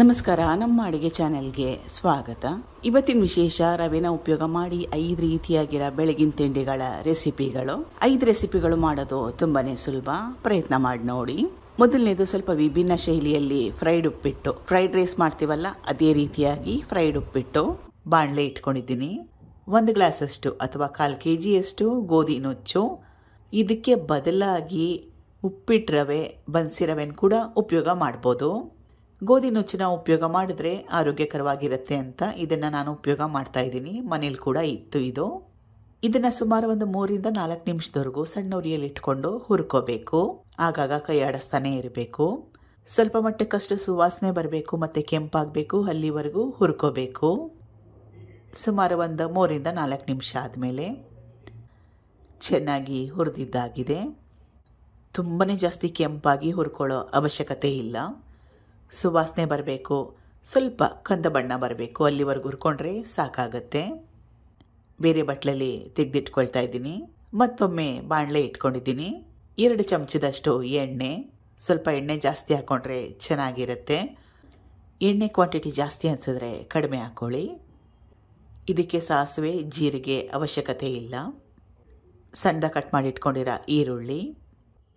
ನಮಸ್ಕಾರ ನಮ್ಮ ಅಡುಗೆ ಚಾನೆಲ್ಗೆ ಸ್ವಾಗತ ಇವತ್ತಿನ ವಿಶೇಷ ರವೆನ ಉಪಯೋಗ ಮಾಡಿ ಐದು ರೀತಿಯಾಗಿರೋ ಬೆಳಗಿನ ತಿಂಡಿಗಳ ರೆಸಿಪಿಗಳು ಐದು ರೆಸಿಪಿಗಳು ಮಾಡೋದು ತುಂಬಾನೇ ಸುಲಭ ಪ್ರಯತ್ನ ಮಾಡಿ ನೋಡಿ ಮೊದಲನೇದು ಸ್ವಲ್ಪ ವಿಭಿನ್ನ ಶೈಲಿಯಲ್ಲಿ ಫ್ರೈಡ್ ಉಪ್ಪಿಟ್ಟು ಫ್ರೈಡ್ ರೈಸ್ ಮಾಡ್ತೀವಲ್ಲ ಅದೇ ರೀತಿಯಾಗಿ ಫ್ರೈಡ್ ಉಪ್ಪಿಟ್ಟು ಬಾಣಲೆ ಇಟ್ಕೊಂಡಿದ್ದೀನಿ ಒಂದು ಗ್ಲಾಸಷ್ಟು ಅಥವಾ ಕಾಲು ಕೆ ಜಿಯಷ್ಟು ಗೋಧಿ ನುಚ್ಚು ಇದಕ್ಕೆ ಬದಲಾಗಿ ಉಪ್ಪಿಟ್ಟು ರವೆ ಬನ್ಸಿ ರವೆನ ಕೂಡ ಉಪಯೋಗ ಮಾಡ್ಬೋದು ಗೋಧಿ ನುಚ್ಚಿನ ಉಪಯೋಗ ಮಾಡಿದ್ರೆ ಆರೋಗ್ಯಕರವಾಗಿರುತ್ತೆ ಅಂತ ಇದನ್ನು ನಾನು ಉಪಯೋಗ ಮಾಡ್ತಾ ಇದ್ದೀನಿ ಮನೇಲಿ ಕೂಡ ಇತ್ತು ಇದು ಇದನ್ನು ಸುಮಾರು ಒಂದು ಮೂರಿಂದ ನಾಲ್ಕು ನಿಮಿಷದವರೆಗೂ ಸಣ್ಣ ಉರಿಯಲ್ಲಿ ಇಟ್ಕೊಂಡು ಹುರ್ಕೋಬೇಕು ಆಗಾಗ ಕೈ ಆಡಿಸ್ತಾನೆ ಇರಬೇಕು ಸ್ವಲ್ಪ ಮಟ್ಟಕ್ಕಷ್ಟು ಸುವಾಸನೆ ಬರಬೇಕು ಮತ್ತು ಕೆಂಪಾಗಬೇಕು ಅಲ್ಲಿವರೆಗೂ ಹುರ್ಕೋಬೇಕು ಸುಮಾರು ಒಂದು ಮೂರಿಂದ ನಾಲ್ಕು ನಿಮಿಷ ಆದಮೇಲೆ ಚೆನ್ನಾಗಿ ಹುರಿದಿದ್ದಾಗಿದೆ ತುಂಬಾ ಜಾಸ್ತಿ ಕೆಂಪಾಗಿ ಹುರ್ಕೊಳ್ಳೋ ಅವಶ್ಯಕತೆ ಇಲ್ಲ ಸುವಾಸನೆ ಬರಬೇಕು ಸ್ವಲ್ಪ ಕಂದ ಬಣ್ಣ ಬರಬೇಕು ಅಲ್ಲಿವರೆಗೂ ಹುರ್ಕೊಂಡ್ರೆ ಸಾಕಾಗತ್ತೆ ಬೇರೆ ಬಟ್ಲಲ್ಲಿ ತೆಗೆದಿಟ್ಕೊಳ್ತಾ ಇದ್ದೀನಿ ಮತ್ತೊಮ್ಮೆ ಬಾಣಲೆ ಇಟ್ಕೊಂಡಿದ್ದೀನಿ ಎರಡು ಚಮಚದಷ್ಟು ಎಣ್ಣೆ ಸ್ವಲ್ಪ ಎಣ್ಣೆ ಜಾಸ್ತಿ ಹಾಕ್ಕೊಂಡ್ರೆ ಚೆನ್ನಾಗಿರುತ್ತೆ ಎಣ್ಣೆ ಕ್ವಾಂಟಿಟಿ ಜಾಸ್ತಿ ಅನಿಸಿದ್ರೆ ಕಡಿಮೆ ಹಾಕ್ಕೊಳ್ಳಿ ಇದಕ್ಕೆ ಸಾಸಿವೆ ಜೀರಿಗೆ ಅವಶ್ಯಕತೆ ಇಲ್ಲ ಸಣ್ಣ ಕಟ್ ಮಾಡಿಟ್ಕೊಂಡಿರೋ ಈರುಳ್ಳಿ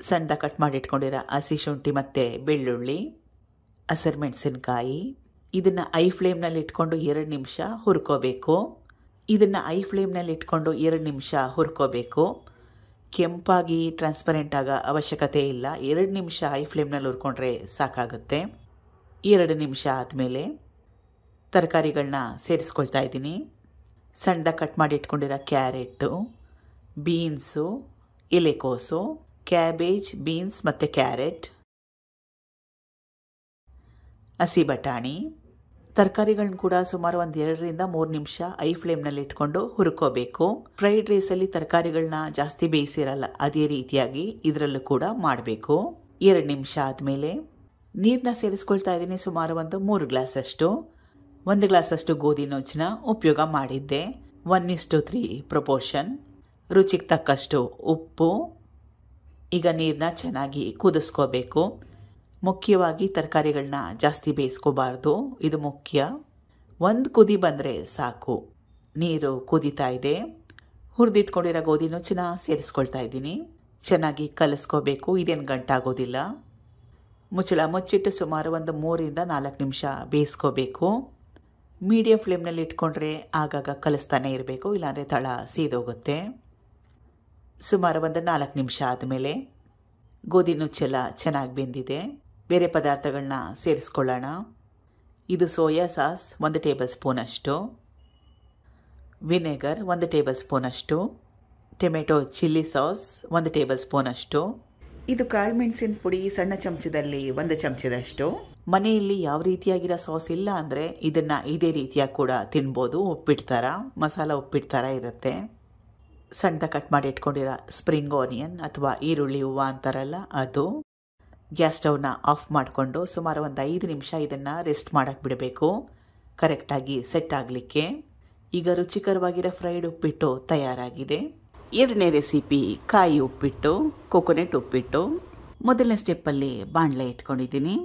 ಸಣ್ಣ ಕಟ್ ಮಾಡಿಟ್ಕೊಂಡಿರೋ ಹಸಿ ಶುಂಠಿ ಮತ್ತು ಬೆಳ್ಳುಳ್ಳಿ ಮೆಣಸಿನ್ಕಾಯಿ ಇದನ್ನು ಐ ಫ್ಲೇಮ್ನಲ್ಲಿ ಇಟ್ಕೊಂಡು ಎರಡು ನಿಮಿಷ ಹುರ್ಕೋಬೇಕು ಇದನ್ನು ಐ ಫ್ಲೇಮ್ನಲ್ಲಿ ಇಟ್ಕೊಂಡು ಎರಡು ನಿಮಿಷ ಹುರ್ಕೋಬೇಕು ಕೆಂಪಾಗಿ ಟ್ರಾನ್ಸ್ಪರೆಂಟ್ ಆಗೋ ಅವಶ್ಯಕತೆ ಇಲ್ಲ ಎರಡು ನಿಮಿಷ ಐ ಫ್ಲೇಮ್ನಲ್ಲಿ ಹುರ್ಕೊಂಡ್ರೆ ಸಾಕಾಗುತ್ತೆ ಎರಡು ನಿಮಿಷ ಆದಮೇಲೆ ತರಕಾರಿಗಳನ್ನ ಸೇರಿಸ್ಕೊಳ್ತಾ ಇದ್ದೀನಿ ಸಣ್ಣದಾಗಿ ಕಟ್ ಮಾಡಿ ಇಟ್ಕೊಂಡಿರೋ ಕ್ಯಾರೆಟು ಬೀನ್ಸು ಎಲೆಕೋಸು ಕ್ಯಾಬೇಜ್ ಬೀನ್ಸ್ ಮತ್ತು ಕ್ಯಾರೆಟ್ ಹಸಿ ಬಟಾಣಿ ತರಕಾರಿಗಳನ್ನ ಕೂಡ ಸುಮಾರು ಒಂದು ಎರಡರಿಂದ ಮೂರು ನಿಮಿಷ ಐ ಫ್ಲೇಮ್ನಲ್ಲಿ ಇಟ್ಕೊಂಡು ಹುರ್ಕೋಬೇಕು ಫ್ರೈಡ್ ರೈಸಲ್ಲಿ ತರಕಾರಿಗಳನ್ನ ಜಾಸ್ತಿ ಬೇಯಿಸಿರಲ್ಲ ಅದೇ ರೀತಿಯಾಗಿ ಇದರಲ್ಲೂ ಕೂಡ ಮಾಡಬೇಕು ಎರಡು ನಿಮಿಷ ಆದಮೇಲೆ ನೀರನ್ನ ಸೇರಿಸ್ಕೊಳ್ತಾ ಇದ್ದೀನಿ ಸುಮಾರು ಒಂದು ಮೂರು ಗ್ಲಾಸಷ್ಟು ಒಂದು ಗ್ಲಾಸಷ್ಟು ಗೋಧಿ ನುಚ್ಚನ್ನ ಉಪಯೋಗ ಮಾಡಿದ್ದೆ ಒನ್ ಟು ತ್ರೀ ಪ್ರಪೋರ್ಷನ್ ರುಚಿಗೆ ತಕ್ಕಷ್ಟು ಉಪ್ಪು ಈಗ ನೀರನ್ನ ಚೆನ್ನಾಗಿ ಕುದಿಸ್ಕೋಬೇಕು ಮುಖ್ಯವಾಗಿ ತರಕಾರಿಗಳನ್ನ ಜಾಸ್ತಿ ಬೇಯಿಸ್ಕೋಬಾರ್ದು ಇದು ಮುಖ್ಯ ಒಂದು ಕುದಿ ಬಂದರೆ ಸಾಕು ನೀರು ಕುದೀತಾ ಇದೆ ಹುರಿದಿಟ್ಕೊಂಡಿರೋ ಗೋಧಿನೂ ಚೆನ್ನಾಗಿ ಸೇರಿಸ್ಕೊಳ್ತಾ ಇದ್ದೀನಿ ಚೆನ್ನಾಗಿ ಕಲಿಸ್ಕೋಬೇಕು ಇದೇನು ಗಂಟಾಗೋದಿಲ್ಲ ಮುಚ್ಚಳ ಮುಚ್ಚಿಟ್ಟು ಸುಮಾರು ಒಂದು ಮೂರಿಂದ ನಾಲ್ಕು ನಿಮಿಷ ಬೇಯಿಸ್ಕೋಬೇಕು ಮೀಡಿಯಂ ಫ್ಲೇಮ್ನಲ್ಲಿ ಇಟ್ಕೊಂಡ್ರೆ ಆಗಾಗ ಕಲಿಸ್ತಾನೆ ಇರಬೇಕು ಇಲ್ಲಾಂದರೆ ತಳ ಸೀದೋಗುತ್ತೆ ಸುಮಾರು ಒಂದು ನಾಲ್ಕು ನಿಮಿಷ ಆದಮೇಲೆ ಗೋಧಿ ನುಚ್ಚೆಲ್ಲ ಚೆನ್ನಾಗಿ ಬೆಂದಿದೆ ಬೇರೆ ಪದಾರ್ಥಗಳನ್ನ ಸೇರಿಸ್ಕೊಳ್ಳೋಣ ಇದು ಸೋಯಾ ಸಾಸ್ ಒಂದು ಟೇಬಲ್ ಸ್ಪೂನಷ್ಟು ವಿನೆಗರ್ ಒಂದು ಟೇಬಲ್ ಸ್ಪೂನಷ್ಟು ಟೊಮೆಟೊ ಚಿಲ್ಲಿ ಸಾಸ್ ಒಂದು ಟೇಬಲ್ ಸ್ಪೂನಷ್ಟು ಇದು ಕಾಳು ಮೆಣಸಿನ ಪುಡಿ ಸಣ್ಣ ಚಮಚದಲ್ಲಿ ಒಂದು ಚಮಚದಷ್ಟು ಮನೆಯಲ್ಲಿ ಯಾವ ರೀತಿಯಾಗಿರೋ ಸಾಸ್ ಇಲ್ಲ ಅಂದರೆ ಇದನ್ನು ಇದೇ ರೀತಿಯಾಗಿ ಕೂಡ ತಿನ್ಬೋದು ಉಪ್ಪಿಡ್ತಾರ ಮಸಾಲ ಥರ ಇರುತ್ತೆ ಸಣ್ಣದ ಕಟ್ ಮಾಡಿ ಇಟ್ಕೊಂಡಿರೋ ಸ್ಪ್ರಿಂಗ್ ಆನಿಯನ್ ಅಥವಾ ಈರುಳ್ಳಿ ಹೂವು ಅಂತಾರಲ್ಲ ಅದು ಗ್ಯಾಸ್ ಸ್ಟೌವ್ನ ಆಫ್ ಮಾಡಿಕೊಂಡು ಸುಮಾರು ಒಂದು ಐದು ನಿಮಿಷ ಇದನ್ನು ರೆಸ್ಟ್ ಮಾಡೋಕ್ಕೆ ಬಿಡಬೇಕು ಕರೆಕ್ಟಾಗಿ ಸೆಟ್ ಆಗಲಿಕ್ಕೆ ಈಗ ರುಚಿಕರವಾಗಿರೋ ಫ್ರೈಡ್ ಉಪ್ಪಿಟ್ಟು ತಯಾರಾಗಿದೆ ಎರಡನೇ ರೆಸಿಪಿ ಕಾಯಿ ಉಪ್ಪಿಟ್ಟು ಕೊಕೊನೆಟ್ ಉಪ್ಪಿಟ್ಟು ಮೊದಲನೇ ಸ್ಟೆಪ್ಪಲ್ಲಿ ಬಾಣಲೆ ಇಟ್ಕೊಂಡಿದ್ದೀನಿ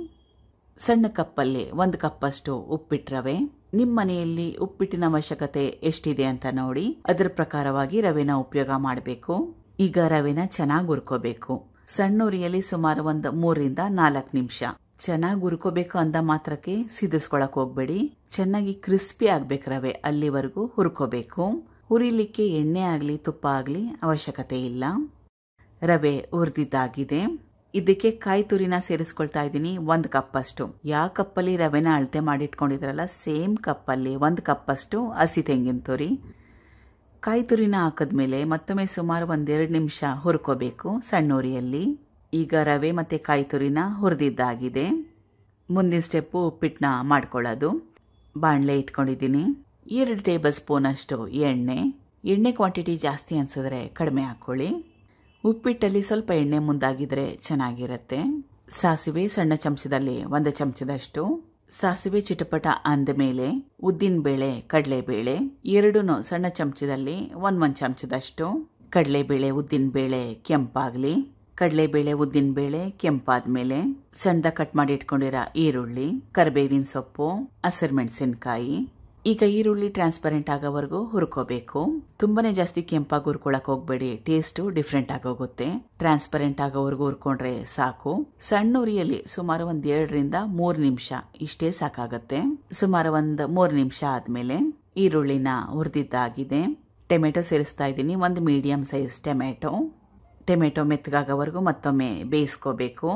ಸಣ್ಣ ಕಪ್ಪಲ್ಲಿ ಒಂದು ಕಪ್ಪಷ್ಟು ಉಪ್ಪಿಟ್ಟು ರವೆ ನಿಮ್ಮ ಮನೆಯಲ್ಲಿ ಉಪ್ಪಿಟ್ಟಿನ ಅವಶ್ಯಕತೆ ಎಷ್ಟಿದೆ ಅಂತ ನೋಡಿ ಅದರ ಪ್ರಕಾರವಾಗಿ ರವೆನ ಉಪಯೋಗ ಮಾಡಬೇಕು ಈಗ ರವೆನ ಚೆನ್ನಾಗಿ ಹುರ್ಕೋಬೇಕು ಸಣ್ಣ ಉರಿಯಲ್ಲಿ ಸುಮಾರು ಒಂದು ಮೂರರಿಂದ ನಾಲ್ಕು ನಿಮಿಷ ಚೆನ್ನಾಗಿ ಹುರ್ಕೋಬೇಕು ಅಂದ ಮಾತ್ರಕ್ಕೆ ಸಿದಿಸ್ಕೊಳಕ್ ಹೋಗ್ಬೇಡಿ ಚೆನ್ನಾಗಿ ಕ್ರಿಸ್ಪಿ ಆಗ್ಬೇಕು ರವೆ ಅಲ್ಲಿವರೆಗೂ ಹುರ್ಕೋಬೇಕು ಹುರಿಲಿಕ್ಕೆ ಎಣ್ಣೆ ಆಗಲಿ ತುಪ್ಪ ಆಗಲಿ ಅವಶ್ಯಕತೆ ಇಲ್ಲ ರವೆ ಹುರಿದಿದ್ದಾಗಿದೆ ಇದಕ್ಕೆ ಕಾಯಿ ತುರಿನ ಸೇರಿಸ್ಕೊಳ್ತಾ ಇದ್ದೀನಿ ಒಂದು ಕಪ್ಪಷ್ಟು ಯಾವ ಕಪ್ಪಲ್ಲಿ ರವೆನ ಅಳತೆ ಮಾಡಿಟ್ಕೊಂಡಿದ್ರಲ್ಲ ಸೇಮ್ ಕಪ್ಪಲ್ಲಿ ಒಂದು ಕಪ್ಪಷ್ಟು ಹಸಿ ತೆಂಗಿನ ತುರಿ ಕಾಯಿ ತುರಿನ ಹಾಕಿದ್ಮೇಲೆ ಮತ್ತೊಮ್ಮೆ ಸುಮಾರು ಒಂದೆರಡು ನಿಮಿಷ ಹುರ್ಕೋಬೇಕು ಸಣ್ಣ ಸಣ್ಣೂರಿಯಲ್ಲಿ ಈಗ ರವೆ ಮತ್ತು ಕಾಯಿ ತುರಿನ ಹುರಿದಿದ್ದಾಗಿದೆ ಮುಂದಿನ ಸ್ಟೆಪ್ಪು ಉಪ್ಪಿಟ್ಟನ್ನ ಮಾಡ್ಕೊಳ್ಳೋದು ಬಾಣಲೆ ಇಟ್ಕೊಂಡಿದ್ದೀನಿ ಎರಡು ಟೇಬಲ್ ಸ್ಪೂನ್ ಅಷ್ಟು ಎಣ್ಣೆ ಎಣ್ಣೆ ಕ್ವಾಂಟಿಟಿ ಜಾಸ್ತಿ ಅನಿಸಿದ್ರೆ ಕಡಿಮೆ ಹಾಕ್ಕೊಳ್ಳಿ ಉಪ್ಪಿಟ್ಟಲ್ಲಿ ಸ್ವಲ್ಪ ಎಣ್ಣೆ ಮುಂದಾಗಿದ್ರೆ ಚೆನ್ನಾಗಿರುತ್ತೆ ಸಾಸಿವೆ ಸಣ್ಣ ಚಮಚದಲ್ಲಿ ಒಂದು ಚಮಚದಷ್ಟು ಸಾಸಿವೆ ಚಿಟಪಟ ಅಂದಮೇಲೆ ಉದ್ದಿನಬೇಳೆ ಕಡಲೆಬೇಳೆ ಎರಡೂ ಸಣ್ಣ ಚಮಚದಲ್ಲಿ ಒಂದು ಒಂದ್ ಚಮಚದಷ್ಟು ಕಡಲೆಬೇಳೆ ಬೇಳೆ ಕೆಂಪಾಗ್ಲಿ ಕಡಲೆಬೇಳೆ ಕೆಂಪಾದ ಮೇಲೆ ಸಣ್ಣದ ಕಟ್ ಮಾಡಿ ಇಟ್ಕೊಂಡಿರೋ ಈರುಳ್ಳಿ ಕರಿಬೇವಿನ ಸೊಪ್ಪು ಹಸಿರು ಮೆಣಸಿನಕಾಯಿ ಈಗ ಈರುಳ್ಳಿ ಟ್ರಾನ್ಸ್ಪರೆಂಟ್ ಆಗೋವರೆಗೂ ಹುರ್ಕೋಬೇಕು ತುಂಬಾನೇ ಜಾಸ್ತಿ ಕೆಂಪಾಗಿ ಹುರ್ಕೊಳಕ್ ಹೋಗ್ಬೇಡಿ ಟೇಸ್ಟು ಡಿಫ್ರೆಂಟ್ ಆಗೋಗುತ್ತೆ ಟ್ರಾನ್ಸ್ಪರೆಂಟ್ ಆಗೋವರೆಗೂ ಹುರ್ಕೊಂಡ್ರೆ ಸಾಕು ಸಣ್ಣ ಉರಿಯಲ್ಲಿ ಸುಮಾರು ಒಂದ್ ಎರಡರಿಂದ ಮೂರ್ ನಿಮಿಷ ಇಷ್ಟೇ ಸಾಕಾಗುತ್ತೆ ಸುಮಾರು ಒಂದ್ ಮೂರ್ ನಿಮಿಷ ಆದ್ಮೇಲೆ ಈರುಳ್ಳಿನ ಹುರಿದಿದ್ದಾಗಿದೆ ಟೊಮೆಟೊ ಸೇರಿಸ್ತಾ ಇದ್ದೀನಿ ಒಂದು ಮೀಡಿಯಂ ಸೈಜ್ ಟೊಮೆಟೊ ಟೊಮೆಟೊ ಮೆತ್ತಗಾಗೋವರೆಗೂ ಮತ್ತೊಮ್ಮೆ ಬೇಯಿಸ್ಕೋಬೇಕು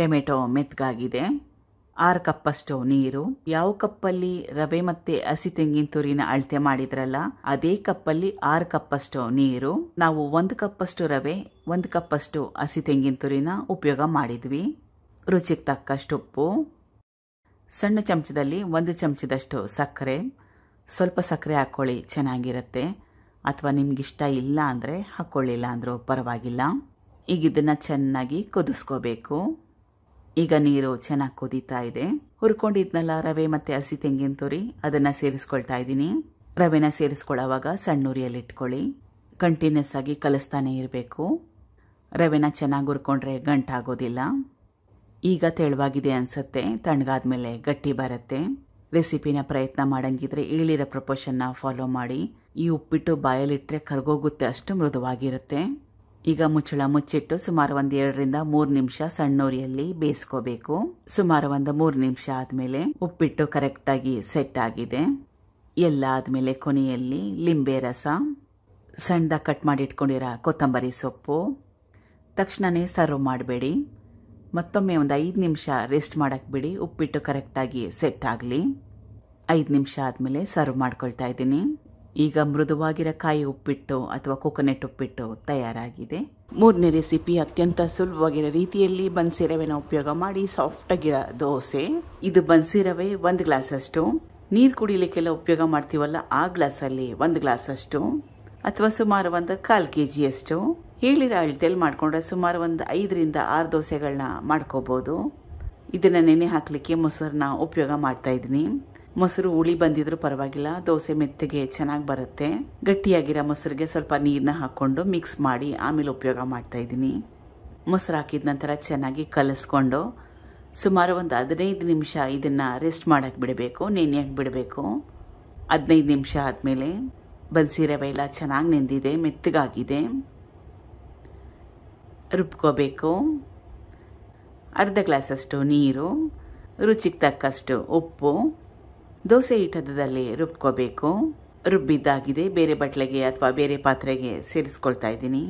ಟೊಮೆಟೊ ಮೆತ್ತಗಾಗಿದೆ ಆರು ಕಪ್ಪಷ್ಟು ನೀರು ಯಾವ ಕಪ್ಪಲ್ಲಿ ರವೆ ಮತ್ತೆ ಹಸಿ ತೆಂಗಿನ ತುರಿನ ಅಳತೆ ಮಾಡಿದ್ರಲ್ಲ ಅದೇ ಕಪ್ಪಲ್ಲಿ ಆರು ಕಪ್ಪಷ್ಟು ನೀರು ನಾವು ಒಂದು ಕಪ್ಪಷ್ಟು ರವೆ ಒಂದು ಕಪ್ಪಷ್ಟು ಹಸಿ ತೆಂಗಿನ ತುರಿನ ಉಪಯೋಗ ಮಾಡಿದ್ವಿ ರುಚಿಗೆ ತಕ್ಕಷ್ಟು ಉಪ್ಪು ಸಣ್ಣ ಚಮಚದಲ್ಲಿ ಒಂದು ಚಮಚದಷ್ಟು ಸಕ್ಕರೆ ಸ್ವಲ್ಪ ಸಕ್ಕರೆ ಹಾಕ್ಕೊಳ್ಳಿ ಚೆನ್ನಾಗಿರುತ್ತೆ ಅಥವಾ ಇಷ್ಟ ಇಲ್ಲ ಅಂದರೆ ಹಾಕ್ಕೊಳ್ಳಿಲ್ಲ ಅಂದರೂ ಪರವಾಗಿಲ್ಲ ಈಗ ಇದನ್ನು ಚೆನ್ನಾಗಿ ಕುದಿಸ್ಕೋಬೇಕು ಈಗ ನೀರು ಚೆನ್ನಾಗಿ ಕುದೀತಾ ಇದೆ ಹುರ್ಕೊಂಡಿದ್ನಲ್ಲ ರವೆ ಮತ್ತು ಹಸಿ ತೆಂಗಿನ ತುರಿ ಅದನ್ನು ಸೇರಿಸ್ಕೊಳ್ತಾ ಇದ್ದೀನಿ ರವೆನ ಸೇರಿಸ್ಕೊಳ್ಳೋವಾಗ ಸಣ್ಣ ಇಟ್ಕೊಳ್ಳಿ ಕಂಟಿನ್ಯೂಸ್ ಆಗಿ ಕಲಿಸ್ತಾನೆ ಇರಬೇಕು ರವೆನ ಚೆನ್ನಾಗಿ ಹುರ್ಕೊಂಡ್ರೆ ಗಂಟಾಗೋದಿಲ್ಲ ಈಗ ತೆಳುವಾಗಿದೆ ಅನಿಸುತ್ತೆ ತಣ್ಣಗಾದ ಮೇಲೆ ಗಟ್ಟಿ ಬರುತ್ತೆ ರೆಸಿಪಿನ ಪ್ರಯತ್ನ ಮಾಡಂಗಿದ್ರೆ ಹೇಳಿರೋ ಪ್ರಪೋಷನ್ನ ಫಾಲೋ ಮಾಡಿ ಈ ಉಪ್ಪಿಟ್ಟು ಬಾಯಲ್ಲಿಟ್ಟರೆ ಕರ್ಗೋಗುತ್ತೆ ಅಷ್ಟು ಮೃದುವಾಗಿರುತ್ತೆ ಈಗ ಮುಚ್ಚಳ ಮುಚ್ಚಿಟ್ಟು ಸುಮಾರು ಒಂದು ಎರಡರಿಂದ ಮೂರು ನಿಮಿಷ ಸಣ್ಣೋರಿಯಲ್ಲಿ ಬೇಯಿಸ್ಕೋಬೇಕು ಸುಮಾರು ಒಂದು ಮೂರು ನಿಮಿಷ ಆದಮೇಲೆ ಉಪ್ಪಿಟ್ಟು ಕರೆಕ್ಟಾಗಿ ಸೆಟ್ ಆಗಿದೆ ಎಲ್ಲ ಆದಮೇಲೆ ಕೊನೆಯಲ್ಲಿ ಲಿಂಬೆ ರಸ ಸಣ್ಣದ ಕಟ್ ಮಾಡಿ ಇಟ್ಕೊಂಡಿರೋ ಕೊತ್ತಂಬರಿ ಸೊಪ್ಪು ತಕ್ಷಣವೇ ಸರ್ವ್ ಮಾಡಬೇಡಿ ಮತ್ತೊಮ್ಮೆ ಒಂದು ಐದು ನಿಮಿಷ ರೆಸ್ಟ್ ಮಾಡೋಕ್ಕೆ ಬಿಡಿ ಉಪ್ಪಿಟ್ಟು ಕರೆಕ್ಟಾಗಿ ಸೆಟ್ ಆಗಲಿ ಐದು ನಿಮಿಷ ಆದಮೇಲೆ ಸರ್ವ್ ಮಾಡ್ಕೊಳ್ತಾ ಇದ್ದೀನಿ ಈಗ ಮೃದುವಾಗಿರೋ ಕಾಯಿ ಉಪ್ಪಿಟ್ಟು ಅಥವಾ ಕೊಕೊನೆಟ್ ಉಪ್ಪಿಟ್ಟು ತಯಾರಾಗಿದೆ ಮೂರನೇ ರೆಸಿಪಿ ಅತ್ಯಂತ ಸುಲಭವಾಗಿರೋ ರೀತಿಯಲ್ಲಿ ಬನ್ಸಿ ರವೆನ ಉಪಯೋಗ ಮಾಡಿ ಸಾಫ್ಟಾಗಿರೋ ದೋಸೆ ಇದು ಬನ್ಸಿ ರವೆ ಒಂದು ಗ್ಲಾಸಷ್ಟು ನೀರು ಕುಡಿಲಿಕ್ಕೆಲ್ಲ ಉಪಯೋಗ ಮಾಡ್ತೀವಲ್ಲ ಆ ಗ್ಲಾಸಲ್ಲಿ ಒಂದು ಗ್ಲಾಸಷ್ಟು ಅಥವಾ ಸುಮಾರು ಒಂದು ಕಾಲು ಕೆ ಜಿಯಷ್ಟು ಹೇಳಿರೋ ಅಳತೆಯಲ್ಲಿ ಮಾಡಿಕೊಂಡ್ರೆ ಸುಮಾರು ಒಂದು ಐದರಿಂದ ಆರು ದೋಸೆಗಳನ್ನ ಮಾಡ್ಕೋಬೋದು ಇದನ್ನು ನೆನೆ ಹಾಕಲಿಕ್ಕೆ ಮೊಸರನ್ನ ಉಪಯೋಗ ಮಾಡ್ತಾ ಮಾಡ್ತಾಯಿದ್ದೀನಿ ಮೊಸರು ಹುಳಿ ಬಂದಿದ್ರು ಪರವಾಗಿಲ್ಲ ದೋಸೆ ಮೆತ್ತಗೆ ಚೆನ್ನಾಗಿ ಬರುತ್ತೆ ಗಟ್ಟಿಯಾಗಿರೋ ಮೊಸರಿಗೆ ಸ್ವಲ್ಪ ನೀರನ್ನ ಹಾಕ್ಕೊಂಡು ಮಿಕ್ಸ್ ಮಾಡಿ ಆಮೇಲೆ ಉಪಯೋಗ ಮಾಡ್ತಾ ಇದ್ದೀನಿ ಮೊಸರು ಹಾಕಿದ ನಂತರ ಚೆನ್ನಾಗಿ ಕಲಿಸ್ಕೊಂಡು ಸುಮಾರು ಒಂದು ಹದಿನೈದು ನಿಮಿಷ ಇದನ್ನು ರೆಸ್ಟ್ ಮಾಡೋಕ್ಕೆ ಬಿಡಬೇಕು ನೆನೆಯಕ್ಕೆ ಬಿಡಬೇಕು ಹದಿನೈದು ನಿಮಿಷ ಆದಮೇಲೆ ಬನ್ಸಿ ರವೆ ಎಲ್ಲ ಚೆನ್ನಾಗಿ ನೆಂದಿದೆ ಮೆತ್ತಗಾಗಿದೆ ರುಬ್ಕೋಬೇಕು ಅರ್ಧ ಗ್ಲಾಸಷ್ಟು ನೀರು ರುಚಿಗೆ ತಕ್ಕಷ್ಟು ಉಪ್ಪು ದೋಸೆ ಹಿಟ್ಟದಲ್ಲಿ ರುಬ್ಕೋಬೇಕು ರುಬ್ಬಿದ್ದಾಗಿದೆ ಬೇರೆ ಬಟ್ಲೆಗೆ ಅಥವಾ ಬೇರೆ ಪಾತ್ರೆಗೆ ಸೇರಿಸ್ಕೊಳ್ತಾ ಇದ್ದೀನಿ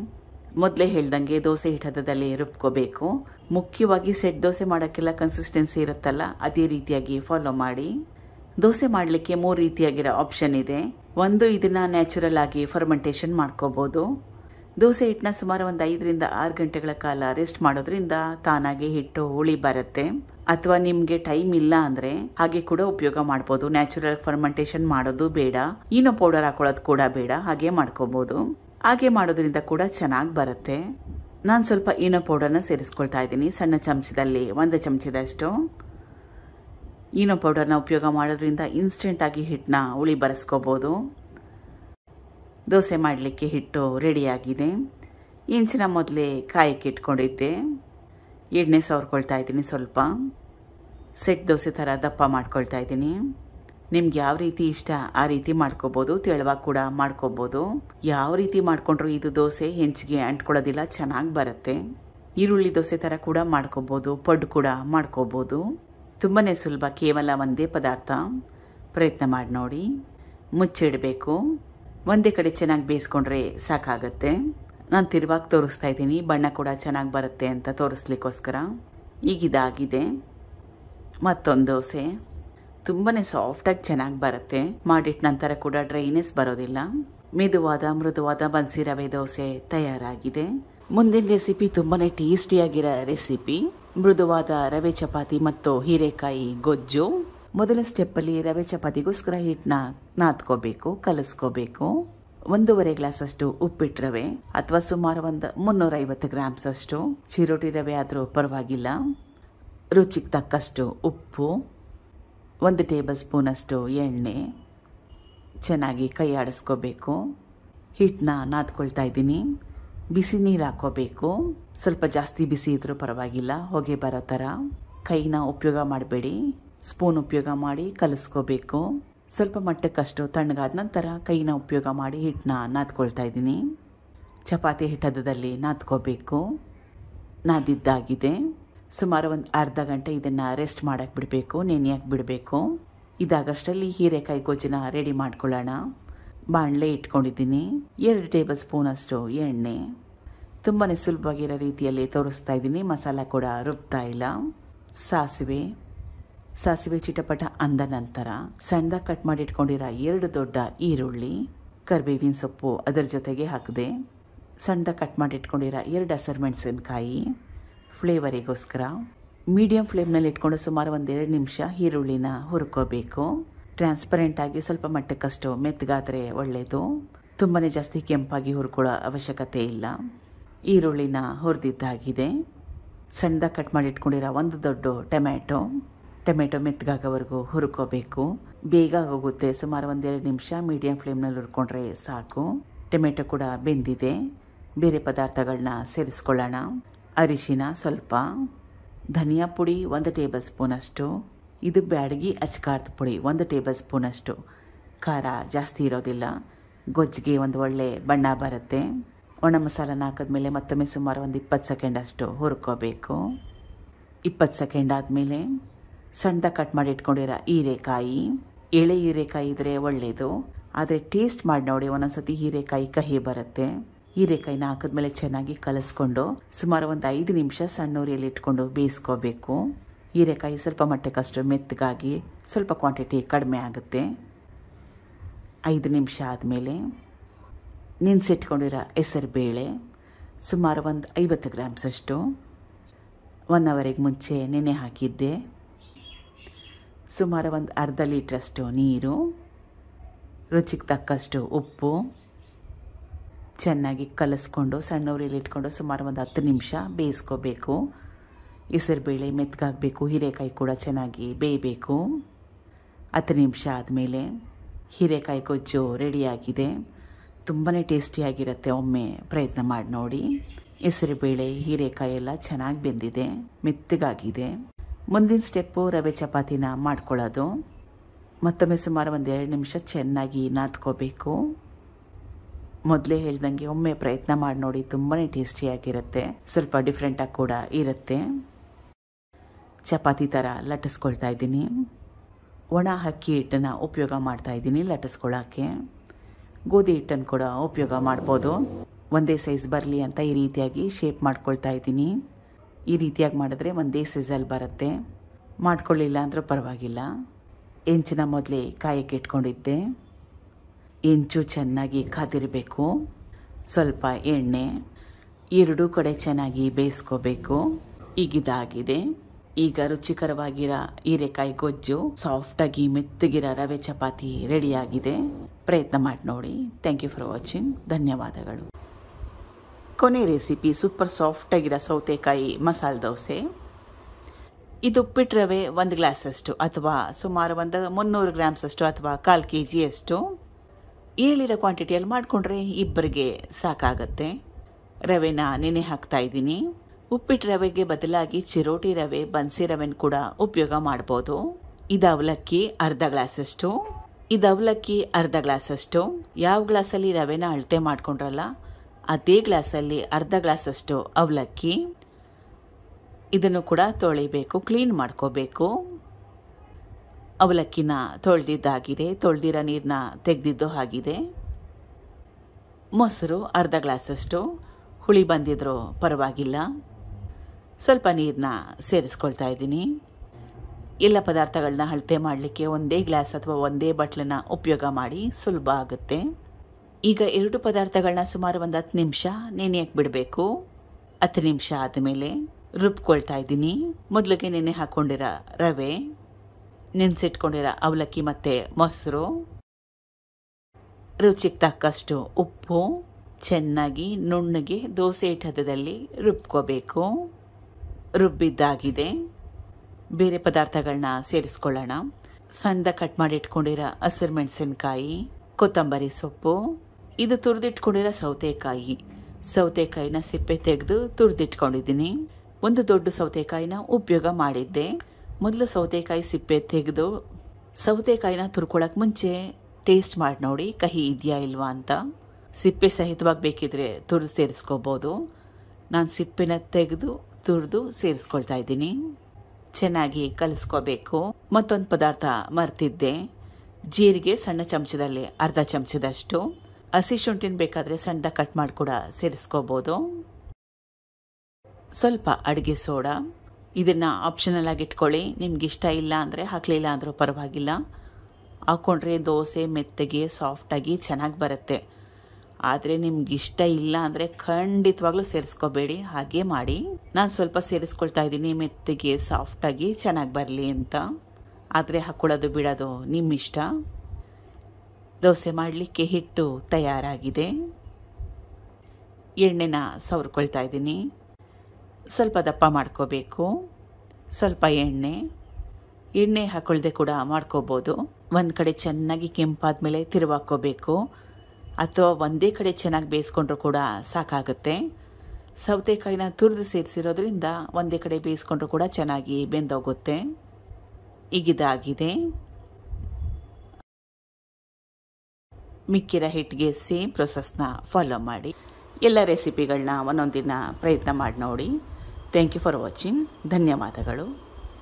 ಮೊದಲೇ ಹೇಳ್ದಂಗೆ ದೋಸೆ ಹಿಟ್ಟದಲ್ಲಿ ರುಬ್ಕೋಬೇಕು ಮುಖ್ಯವಾಗಿ ಸೆಟ್ ದೋಸೆ ಮಾಡೋಕ್ಕೆಲ್ಲ ಕನ್ಸಿಸ್ಟೆನ್ಸಿ ಇರುತ್ತಲ್ಲ ಅದೇ ರೀತಿಯಾಗಿ ಫಾಲೋ ಮಾಡಿ ದೋಸೆ ಮಾಡಲಿಕ್ಕೆ ಮೂರು ರೀತಿಯಾಗಿರೋ ಆಪ್ಷನ್ ಇದೆ ಒಂದು ಇದನ್ನು ನ್ಯಾಚುರಲ್ ಆಗಿ ಫರ್ಮೆಂಟೇಷನ್ ಮಾಡ್ಕೋಬೋದು ದೋಸೆ ಹಿಟ್ಟನ್ನ ಸುಮಾರು ಒಂದು ಐದರಿಂದ ಆರು ಗಂಟೆಗಳ ಕಾಲ ರೆಸ್ಟ್ ಮಾಡೋದ್ರಿಂದ ತಾನಾಗೆ ಹಿಟ್ಟು ಹುಳಿ ಬರುತ್ತೆ ಅಥವಾ ನಿಮಗೆ ಟೈಮ್ ಇಲ್ಲ ಅಂದ್ರೆ ಹಾಗೆ ಕೂಡ ಉಪಯೋಗ ಮಾಡ್ಬೋದು ನ್ಯಾಚುರಲ್ ಫರ್ಮೆಂಟೇಷನ್ ಮಾಡೋದು ಬೇಡ ಈನೋ ಪೌಡರ್ ಹಾಕೊಳ್ಳೋದು ಕೂಡ ಬೇಡ ಹಾಗೆ ಮಾಡ್ಕೋಬಹುದು ಹಾಗೆ ಮಾಡೋದ್ರಿಂದ ಕೂಡ ಚೆನ್ನಾಗಿ ಬರುತ್ತೆ ನಾನು ಸ್ವಲ್ಪ ಈನೋ ಪೌಡರ್ನ ಸೇರಿಸ್ಕೊಳ್ತಾ ಇದ್ದೀನಿ ಸಣ್ಣ ಚಮಚದಲ್ಲಿ ಒಂದು ಚಮಚದಷ್ಟು ಈನೋ ಪೌಡರ್ನ ಉಪಯೋಗ ಮಾಡೋದ್ರಿಂದ ಇನ್ಸ್ಟೆಂಟಾಗಿ ಹಿಟ್ಟನ್ನ ಹುಳಿ ಬರೆಸ್ಕೋಬೋದು ದೋಸೆ ಮಾಡಲಿಕ್ಕೆ ಹಿಟ್ಟು ರೆಡಿಯಾಗಿದೆ ಇಂಚಿನ ಮೊದಲೇ ಕಾಯಕ್ಕೆ ಇಟ್ಕೊಂಡಿದ್ದೆ ಎಣ್ಣೆ ಸವರ್ಕೊಳ್ತಾ ಇದ್ದೀನಿ ಸ್ವಲ್ಪ ಸೆಟ್ ದೋಸೆ ಥರ ದಪ್ಪ ಮಾಡ್ಕೊಳ್ತಾ ಇದ್ದೀನಿ ನಿಮ್ಗೆ ಯಾವ ರೀತಿ ಇಷ್ಟ ಆ ರೀತಿ ಮಾಡ್ಕೋಬೋದು ತೆಳುವಾಗಿ ಕೂಡ ಮಾಡ್ಕೋಬೋದು ಯಾವ ರೀತಿ ಮಾಡಿಕೊಂಡ್ರು ಇದು ದೋಸೆ ಹೆಂಚಿಗೆ ಅಂಟ್ಕೊಳ್ಳೋದಿಲ್ಲ ಚೆನ್ನಾಗಿ ಬರುತ್ತೆ ಈರುಳ್ಳಿ ದೋಸೆ ಥರ ಕೂಡ ಮಾಡ್ಕೋಬೋದು ಪಡ್ ಕೂಡ ಮಾಡ್ಕೋಬೋದು ತುಂಬಾ ಸುಲಭ ಕೇವಲ ಒಂದೇ ಪದಾರ್ಥ ಪ್ರಯತ್ನ ಮಾಡಿ ನೋಡಿ ಮುಚ್ಚಿಡಬೇಕು ಒಂದೇ ಕಡೆ ಚೆನ್ನಾಗಿ ಬೇಯಿಸ್ಕೊಂಡ್ರೆ ಸಾಕಾಗತ್ತೆ ನಾನು ತಿರುವಾಗಿ ತೋರಿಸ್ತಾ ಇದ್ದೀನಿ ಬಣ್ಣ ಕೂಡ ಚೆನ್ನಾಗಿ ಬರುತ್ತೆ ಅಂತ ತೋರಿಸ್ಲಿಕ್ಕೋಸ್ಕರ ಈಗಿದಾಗಿದೆ ಮತ್ತೊಂದು ದೋಸೆ ತುಂಬಾ ಸಾಫ್ಟಾಗಿ ಚೆನ್ನಾಗಿ ಬರುತ್ತೆ ಮಾಡಿಟ್ಟ ನಂತರ ಕೂಡ ಡ್ರೈನೆಸ್ ಬರೋದಿಲ್ಲ ಮೆದುವಾದ ಮೃದುವಾದ ಬನ್ಸಿ ರವೆ ದೋಸೆ ತಯಾರಾಗಿದೆ ಮುಂದಿನ ರೆಸಿಪಿ ತುಂಬಾ ಟೇಸ್ಟಿಯಾಗಿರೋ ರೆಸಿಪಿ ಮೃದುವಾದ ರವೆ ಚಪಾತಿ ಮತ್ತು ಹೀರೆಕಾಯಿ ಗೊಜ್ಜು ಮೊದಲ ಸ್ಟೆಪ್ಪಲ್ಲಿ ರವೆ ಚಪಾತಿಗೋಸ್ಕರ ಹಿಟ್ಟನ್ನ ನಾದ್ಕೋಬೇಕು ಕಲಿಸ್ಕೋಬೇಕು ಒಂದೂವರೆ ಗ್ಲಾಸ್ ಅಷ್ಟು ಉಪ್ಪಿಟ್ಟು ರವೆ ಅಥವಾ ಸುಮಾರು ಒಂದು ಮುನ್ನೂರೈವತ್ತು ಗ್ರಾಮ್ಸ್ ಅಷ್ಟು ಚಿರೋಟಿ ರವೆ ಆದರೂ ಪರವಾಗಿಲ್ಲ ರುಚಿಗೆ ತಕ್ಕಷ್ಟು ಉಪ್ಪು ಒಂದು ಟೇಬಲ್ ಸ್ಪೂನಷ್ಟು ಎಣ್ಣೆ ಚೆನ್ನಾಗಿ ಕೈ ಆಡಿಸ್ಕೋಬೇಕು ಹಿಟ್ಟನ್ನ ನಾದ್ಕೊಳ್ತಾ ಇದ್ದೀನಿ ಬಿಸಿ ನೀರು ಹಾಕೋಬೇಕು ಸ್ವಲ್ಪ ಜಾಸ್ತಿ ಬಿಸಿ ಇದ್ರೂ ಪರವಾಗಿಲ್ಲ ಹೊಗೆ ಬರೋ ಥರ ಕೈನ ಉಪಯೋಗ ಮಾಡಬೇಡಿ ಸ್ಪೂನ್ ಉಪಯೋಗ ಮಾಡಿ ಕಲಿಸ್ಕೋಬೇಕು ಸ್ವಲ್ಪ ಮಟ್ಟಕ್ಕಷ್ಟು ತಣ್ಣಗಾದ ನಂತರ ಕೈನ ಉಪಯೋಗ ಮಾಡಿ ಹಿಟ್ಟನ್ನ ನಾದ್ಕೊಳ್ತಾ ಇದ್ದೀನಿ ಚಪಾತಿ ಹಿಟ್ಟದಲ್ಲಿ ನಾದ್ಕೋಬೇಕು ನಾದಿದ್ದಾಗಿದೆ ಸುಮಾರು ಒಂದು ಅರ್ಧ ಗಂಟೆ ಇದನ್ನು ರೆಸ್ಟ್ ಮಾಡೋಕ್ಕೆ ಬಿಡಬೇಕು ನೆನೆಯಕ್ಕೆ ಬಿಡಬೇಕು ಇದಾಗಷ್ಟರಲ್ಲಿ ಹೀರೆಕಾಯಿ ಗೊಜ್ಜನ ರೆಡಿ ಮಾಡ್ಕೊಳ್ಳೋಣ ಬಾಣಲೆ ಇಟ್ಕೊಂಡಿದ್ದೀನಿ ಎರಡು ಟೇಬಲ್ ಸ್ಪೂನಷ್ಟು ಎಣ್ಣೆ ತುಂಬಾ ಸುಲಭವಾಗಿರೋ ರೀತಿಯಲ್ಲಿ ತೋರಿಸ್ತಾ ಇದ್ದೀನಿ ಮಸಾಲ ಕೂಡ ರುಬ್ತಾ ಇಲ್ಲ ಸಾಸಿವೆ ಸಾಸಿವೆ ಚಿಟಪಟ ಅಂದ ನಂತರ ಸಣ್ಣದಾಗಿ ಕಟ್ ಮಾಡಿ ಇಟ್ಕೊಂಡಿರೋ ಎರಡು ದೊಡ್ಡ ಈರುಳ್ಳಿ ಕರಿಬೇವಿನ ಸೊಪ್ಪು ಅದರ ಜೊತೆಗೆ ಹಾಕಿದೆ ಸಣ್ಣದಾಗಿ ಕಟ್ ಮಾಡಿ ಇಟ್ಕೊಂಡಿರೋ ಎರಡು ಹಸಿರು ಮೆಣಸಿನಕಾಯಿ ಫ್ಲೇವರಿಗೋಸ್ಕರ ಮೀಡಿಯಂ ಫ್ಲೇಮ್ನಲ್ಲಿ ಇಟ್ಕೊಂಡು ಸುಮಾರು ಒಂದೆರಡು ನಿಮಿಷ ಈರುಳ್ಳಿನ ಹುರ್ಕೋಬೇಕು ಟ್ರಾನ್ಸ್ಪರೆಂಟ್ ಆಗಿ ಸ್ವಲ್ಪ ಮಟ್ಟಕ್ಕಷ್ಟು ಮೆತ್ತಗಾದರೆ ಒಳ್ಳೆಯದು ತುಂಬಾ ಜಾಸ್ತಿ ಕೆಂಪಾಗಿ ಹುರ್ಕೊಳ್ಳೋ ಅವಶ್ಯಕತೆ ಇಲ್ಲ ಈರುಳ್ಳಿನ ಹುರಿದಿದ್ದಾಗಿದೆ ಸಣ್ಣದಾಗಿ ಕಟ್ ಮಾಡಿ ಇಟ್ಕೊಂಡಿರೋ ಒಂದು ದೊಡ್ಡ ಟೊಮ್ಯಾಟೊ ಟೊಮೆಟೊ ಮೆತ್ತಗಾಗೋವರೆಗೂ ಹುರ್ಕೋಬೇಕು ಬೇಗ ಹೋಗುತ್ತೆ ಸುಮಾರು ಒಂದೆರಡು ನಿಮಿಷ ಮೀಡಿಯಂ ಫ್ಲೇಮ್ನಲ್ಲಿ ಹುರ್ಕೊಂಡ್ರೆ ಸಾಕು ಟೊಮೆಟೊ ಕೂಡ ಬೆಂದಿದೆ ಬೇರೆ ಪದಾರ್ಥಗಳನ್ನ ಸೇರಿಸ್ಕೊಳ್ಳೋಣ ಅರಿಶಿನ ಸ್ವಲ್ಪ ಧನಿಯಾ ಪುಡಿ ಒಂದು ಟೇಬಲ್ ಸ್ಪೂನಷ್ಟು ಇದು ಬ್ಯಾಡಗಿ ಅಚ್ಕಾರದ ಪುಡಿ ಒಂದು ಟೇಬಲ್ ಸ್ಪೂನಷ್ಟು ಖಾರ ಜಾಸ್ತಿ ಇರೋದಿಲ್ಲ ಗೊಜ್ಜಿಗೆ ಒಂದು ಒಳ್ಳೆ ಬಣ್ಣ ಬರುತ್ತೆ ಒಣ ಮಸಾಲನ ಹಾಕಿದ್ಮೇಲೆ ಮತ್ತೊಮ್ಮೆ ಸುಮಾರು ಒಂದು ಇಪ್ಪತ್ತು ಸೆಕೆಂಡ್ ಅಷ್ಟು ಹುರ್ಕೋಬೇಕು ಇಪ್ಪತ್ತು ಸೆಕೆಂಡ್ ಆದಮೇಲೆ ಸಣ್ಣದಾಗಿ ಕಟ್ ಮಾಡಿ ಇಟ್ಕೊಂಡಿರೋ ಹೀರೆಕಾಯಿ ಎಳೆ ಹೀರೆಕಾಯಿ ಇದ್ರೆ ಒಳ್ಳೆಯದು ಆದರೆ ಟೇಸ್ಟ್ ಮಾಡಿ ನೋಡಿ ಒಂದೊಂದ್ಸತಿ ಹೀರೆಕಾಯಿ ಕಹಿ ಬರುತ್ತೆ ಹೀರೆಕಾಯಿನ ಹಾಕಿದ್ಮೇಲೆ ಚೆನ್ನಾಗಿ ಕಲಸ್ಕೊಂಡು ಸುಮಾರು ಒಂದು ಐದು ನಿಮಿಷ ಸಣ್ಣೂರಿಯಲ್ಲಿ ಇಟ್ಕೊಂಡು ಬೇಯಿಸ್ಕೋಬೇಕು ಹೀರೆಕಾಯಿ ಸ್ವಲ್ಪ ಮಟ್ಟಕ್ಕಷ್ಟು ಮೆತ್ತಗಾಗಿ ಸ್ವಲ್ಪ ಕ್ವಾಂಟಿಟಿ ಕಡಿಮೆ ಆಗುತ್ತೆ ಐದು ನಿಮಿಷ ಆದಮೇಲೆ ನೆನೆಸಿಟ್ಕೊಂಡಿರೋ ಬೇಳೆ ಸುಮಾರು ಒಂದು ಐವತ್ತು ಗ್ರಾಮ್ಸಷ್ಟು ಒನ್ ಅವರಿಗೆ ಮುಂಚೆ ನೆನೆ ಹಾಕಿದ್ದೆ ಸುಮಾರು ಒಂದು ಅರ್ಧ ಲೀಟ್ರಷ್ಟು ನೀರು ರುಚಿಗೆ ತಕ್ಕಷ್ಟು ಉಪ್ಪು ಚೆನ್ನಾಗಿ ಕಲಸ್ಕೊಂಡು ಸಣ್ಣ ಉರಿಯಲ್ಲಿ ಇಟ್ಕೊಂಡು ಸುಮಾರು ಒಂದು ಹತ್ತು ನಿಮಿಷ ಬೇಯಿಸ್ಕೋಬೇಕು ಹೆಸರುಬೇಳೆ ಮೆತ್ತಗಾಗಬೇಕು ಹೀರೆಕಾಯಿ ಕೂಡ ಚೆನ್ನಾಗಿ ಬೇಯಬೇಕು ಹತ್ತು ನಿಮಿಷ ಆದಮೇಲೆ ಹೀರೆಕಾಯಿ ಗೊಜ್ಜು ರೆಡಿಯಾಗಿದೆ ತುಂಬಾ ಟೇಸ್ಟಿಯಾಗಿರುತ್ತೆ ಒಮ್ಮೆ ಪ್ರಯತ್ನ ಮಾಡಿ ನೋಡಿ ಬೇಳೆ ಹೀರೆಕಾಯಿ ಎಲ್ಲ ಚೆನ್ನಾಗಿ ಬೆಂದಿದೆ ಮೆತ್ತಗಾಗಿದೆ ಮುಂದಿನ ಸ್ಟೆಪ್ಪು ರವೆ ಚಪಾತಿನ ಮಾಡ್ಕೊಳ್ಳೋದು ಮತ್ತೊಮ್ಮೆ ಸುಮಾರು ಒಂದು ಎರಡು ನಿಮಿಷ ಚೆನ್ನಾಗಿ ನಾದ್ಕೋಬೇಕು ಮೊದಲೇ ಹೇಳ್ದಂಗೆ ಒಮ್ಮೆ ಪ್ರಯತ್ನ ಮಾಡಿ ನೋಡಿ ತುಂಬಾ ಟೇಸ್ಟಿಯಾಗಿರುತ್ತೆ ಸ್ವಲ್ಪ ಡಿಫ್ರೆಂಟಾಗಿ ಕೂಡ ಇರುತ್ತೆ ಚಪಾತಿ ಥರ ಲಟ್ಟಿಸ್ಕೊಳ್ತಾ ಇದ್ದೀನಿ ಒಣ ಹಕ್ಕಿ ಹಿಟ್ಟನ್ನು ಉಪಯೋಗ ಮಾಡ್ತಾ ಇದ್ದೀನಿ ಲಟ್ಟಿಸ್ಕೊಳ್ಳೋಕ್ಕೆ ಗೋಧಿ ಹಿಟ್ಟನ್ನು ಕೂಡ ಉಪಯೋಗ ಮಾಡ್ಬೋದು ಒಂದೇ ಸೈಜ್ ಬರಲಿ ಅಂತ ಈ ರೀತಿಯಾಗಿ ಶೇಪ್ ಮಾಡ್ಕೊಳ್ತಾ ಇದ್ದೀನಿ ಈ ರೀತಿಯಾಗಿ ಮಾಡಿದ್ರೆ ಒಂದೇ ಸಿಸಲ್ ಬರುತ್ತೆ ಮಾಡ್ಕೊಳ್ಳಿಲ್ಲ ಅಂದರೂ ಪರವಾಗಿಲ್ಲ ಹೆಂಚಿನ ಮೊದಲೇ ಕಾಯಕ್ಕೆ ಇಟ್ಕೊಂಡಿದ್ದೆ ಹೆಂಚು ಚೆನ್ನಾಗಿ ಕಾದಿರಬೇಕು ಸ್ವಲ್ಪ ಎಣ್ಣೆ ಎರಡೂ ಕಡೆ ಚೆನ್ನಾಗಿ ಬೇಯಿಸ್ಕೋಬೇಕು ಈಗಿದಾಗಿದೆ ಈಗ ರುಚಿಕರವಾಗಿರೋ ಹೀರೆಕಾಯಿ ಗೊಜ್ಜು ಸಾಫ್ಟಾಗಿ ಮೆತ್ತಗಿರೋ ರವೆ ಚಪಾತಿ ರೆಡಿಯಾಗಿದೆ ಪ್ರಯತ್ನ ಮಾಡಿ ನೋಡಿ ಥ್ಯಾಂಕ್ ಯು ಫಾರ್ ವಾಚಿಂಗ್ ಧನ್ಯವಾದಗಳು ಕೊನೆ ರೆಸಿಪಿ ಸೂಪರ್ ಸಾಫ್ಟಾಗಿರೋ ಸೌತೆಕಾಯಿ ಮಸಾಲೆ ದೋಸೆ ಇದು ಉಪ್ಪಿಟ್ಟು ರವೆ ಒಂದು ಗ್ಲಾಸಷ್ಟು ಅಥವಾ ಸುಮಾರು ಒಂದು ಮುನ್ನೂರು ಗ್ರಾಮ್ಸಷ್ಟು ಅಥವಾ ಕಾಲು ಕೆ ಜಿಯಷ್ಟು ಹೇಳಿರೋ ಕ್ವಾಂಟಿಟಿಯಲ್ಲಿ ಮಾಡಿಕೊಂಡ್ರೆ ಇಬ್ಬರಿಗೆ ಸಾಕಾಗತ್ತೆ ರವೆನ ನೆನೆ ಹಾಕ್ತಾ ಇದ್ದೀನಿ ಉಪ್ಪಿಟ್ಟು ರವೆಗೆ ಬದಲಾಗಿ ಚಿರೋಟಿ ರವೆ ಬನ್ಸಿ ರವೆನ ಕೂಡ ಉಪಯೋಗ ಮಾಡ್ಬೋದು ಇದು ಅವಲಕ್ಕಿ ಅರ್ಧ ಗ್ಲಾಸಷ್ಟು ಇದು ಅವಲಕ್ಕಿ ಅರ್ಧ ಗ್ಲಾಸಷ್ಟು ಯಾವ ಗ್ಲಾಸಲ್ಲಿ ರವೆನ ಅಳತೆ ಮಾಡ್ಕೊಂಡ್ರಲ್ಲ ಅದೇ ಗ್ಲಾಸಲ್ಲಿ ಅರ್ಧ ಗ್ಲಾಸಷ್ಟು ಅವಲಕ್ಕಿ ಇದನ್ನು ಕೂಡ ತೊಳಿಬೇಕು ಕ್ಲೀನ್ ಮಾಡ್ಕೋಬೇಕು ಅವಲಕ್ಕಿನ ತೊಳೆದಿದ್ದಾಗಿದೆ ತೊಳೆದಿರೋ ನೀರನ್ನ ತೆಗೆದಿದ್ದು ಆಗಿದೆ ಮೊಸರು ಅರ್ಧ ಗ್ಲಾಸಷ್ಟು ಹುಳಿ ಬಂದಿದ್ರೂ ಪರವಾಗಿಲ್ಲ ಸ್ವಲ್ಪ ನೀರನ್ನ ಸೇರಿಸ್ಕೊಳ್ತಾ ಇದ್ದೀನಿ ಎಲ್ಲ ಪದಾರ್ಥಗಳನ್ನ ಅಳತೆ ಮಾಡಲಿಕ್ಕೆ ಒಂದೇ ಗ್ಲಾಸ್ ಅಥವಾ ಒಂದೇ ಬಟ್ಲನ್ನ ಉಪಯೋಗ ಮಾಡಿ ಸುಲಭ ಆಗುತ್ತೆ ಈಗ ಎರಡು ಪದಾರ್ಥಗಳನ್ನ ಸುಮಾರು ಒಂದು ಹತ್ತು ನಿಮಿಷ ನೆನೆಯಕ್ಕೆ ಬಿಡಬೇಕು ಹತ್ತು ನಿಮಿಷ ಆದಮೇಲೆ ರುಬ್ಕೊಳ್ತಾ ಇದ್ದೀನಿ ಮೊದಲಿಗೆ ನೆನೆ ಹಾಕ್ಕೊಂಡಿರೋ ರವೆ ನೆನೆಸಿಟ್ಕೊಂಡಿರೋ ಅವಲಕ್ಕಿ ಮತ್ತು ಮೊಸರು ರುಚಿಗೆ ತಕ್ಕಷ್ಟು ಉಪ್ಪು ಚೆನ್ನಾಗಿ ನುಣ್ಣಗೆ ದೋಸೆ ಹಿಟ್ಟದಲ್ಲಿ ರುಬ್ಕೋಬೇಕು ರುಬ್ಬಿದ್ದಾಗಿದೆ ಬೇರೆ ಪದಾರ್ಥಗಳನ್ನ ಸೇರಿಸ್ಕೊಳ್ಳೋಣ ಸಣ್ಣದ ಕಟ್ ಮಾಡಿಟ್ಕೊಂಡಿರೋ ಹಸಿರು ಮೆಣಸಿನ್ಕಾಯಿ ಕೊತ್ತಂಬರಿ ಸೊಪ್ಪು ಇದು ತುರಿದಿಟ್ಕೊಂಡಿರೋ ಸೌತೆಕಾಯಿ ಸೌತೆಕಾಯಿನ ಸಿಪ್ಪೆ ತೆಗೆದು ತುರಿದಿಟ್ಕೊಂಡಿದ್ದೀನಿ ಒಂದು ದೊಡ್ಡ ಸೌತೆಕಾಯಿನ ಉಪಯೋಗ ಮಾಡಿದ್ದೆ ಮೊದಲು ಸೌತೆಕಾಯಿ ಸಿಪ್ಪೆ ತೆಗೆದು ಸೌತೆಕಾಯಿನ ತುರ್ಕೊಳಕ್ಕೆ ಮುಂಚೆ ಟೇಸ್ಟ್ ಮಾಡಿ ನೋಡಿ ಕಹಿ ಇದೆಯಾ ಇಲ್ವಾ ಅಂತ ಸಿಪ್ಪೆ ಸಹಿತವಾಗಿ ಬೇಕಿದ್ರೆ ತುರಿದು ಸೇರಿಸ್ಕೋಬೋದು ನಾನು ಸಿಪ್ಪೆನ ತೆಗೆದು ತುರಿದು ಸೇರಿಸ್ಕೊಳ್ತಾ ಇದ್ದೀನಿ ಚೆನ್ನಾಗಿ ಕಲಿಸ್ಕೋಬೇಕು ಮತ್ತೊಂದು ಪದಾರ್ಥ ಮರ್ತಿದ್ದೆ ಜೀರಿಗೆ ಸಣ್ಣ ಚಮಚದಲ್ಲಿ ಅರ್ಧ ಚಮಚದಷ್ಟು ಹಸಿ ಶುಂಠಿನ ಬೇಕಾದರೆ ಸಣ್ಣ ಕಟ್ ಮಾಡಿ ಕೂಡ ಸೇರಿಸ್ಕೋಬೋದು ಸ್ವಲ್ಪ ಅಡುಗೆ ಸೋಡಾ ಇದನ್ನು ಆಪ್ಷನಲ್ ಆಗಿ ಇಟ್ಕೊಳ್ಳಿ ನಿಮ್ಗೆ ಇಷ್ಟ ಇಲ್ಲ ಅಂದರೆ ಹಾಕಲಿಲ್ಲ ಅಂದರೂ ಪರವಾಗಿಲ್ಲ ಹಾಕ್ಕೊಂಡ್ರೆ ದೋಸೆ ಮೆತ್ತಗೆ ಸಾಫ್ಟಾಗಿ ಚೆನ್ನಾಗಿ ಬರುತ್ತೆ ಆದರೆ ನಿಮ್ಗೆ ಇಷ್ಟ ಇಲ್ಲ ಅಂದರೆ ಖಂಡಿತವಾಗ್ಲೂ ಸೇರಿಸ್ಕೋಬೇಡಿ ಹಾಗೆ ಮಾಡಿ ನಾನು ಸ್ವಲ್ಪ ಸೇರಿಸ್ಕೊಳ್ತಾ ಇದ್ದೀನಿ ಮೆತ್ತಗೆ ಸಾಫ್ಟಾಗಿ ಚೆನ್ನಾಗಿ ಬರಲಿ ಅಂತ ಆದರೆ ಹಾಕ್ಕೊಳ್ಳೋದು ಬಿಡೋದು ನಿಮ್ಮ ಇಷ್ಟ ದೋಸೆ ಮಾಡಲಿಕ್ಕೆ ಹಿಟ್ಟು ತಯಾರಾಗಿದೆ ಎಣ್ಣೆನ ಸವರ್ಕೊಳ್ತಾ ಇದ್ದೀನಿ ಸ್ವಲ್ಪ ದಪ್ಪ ಮಾಡ್ಕೋಬೇಕು ಸ್ವಲ್ಪ ಎಣ್ಣೆ ಎಣ್ಣೆ ಹಾಕೊಳ್ಳದೆ ಕೂಡ ಮಾಡ್ಕೋಬೋದು ಒಂದು ಕಡೆ ಚೆನ್ನಾಗಿ ಕೆಂಪಾದ ಮೇಲೆ ತಿರುವಾಕೋಬೇಕು ಅಥವಾ ಒಂದೇ ಕಡೆ ಚೆನ್ನಾಗಿ ಬೇಯಿಸ್ಕೊಂಡ್ರೂ ಕೂಡ ಸಾಕಾಗುತ್ತೆ ಸೌತೆಕಾಯಿನ ತುರಿದು ಸೇರಿಸಿರೋದ್ರಿಂದ ಒಂದೇ ಕಡೆ ಬೇಯಿಸ್ಕೊಂಡ್ರೂ ಕೂಡ ಚೆನ್ನಾಗಿ ಬೆಂದೋಗುತ್ತೆ ಈಗಿದಾಗಿದೆ ಮಿಕ್ಕಿರೋ ಹಿಟ್ಟಿಗೆ ಸೇಮ್ ಪ್ರೊಸೆಸ್ನ ಫಾಲೋ ಮಾಡಿ ಎಲ್ಲ ರೆಸಿಪಿಗಳನ್ನ ಒಂದೊಂದಿನ ಪ್ರಯತ್ನ ಮಾಡಿ ನೋಡಿ ಥ್ಯಾಂಕ್ ಯು ಫಾರ್ ವಾಚಿಂಗ್ ಧನ್ಯವಾದಗಳು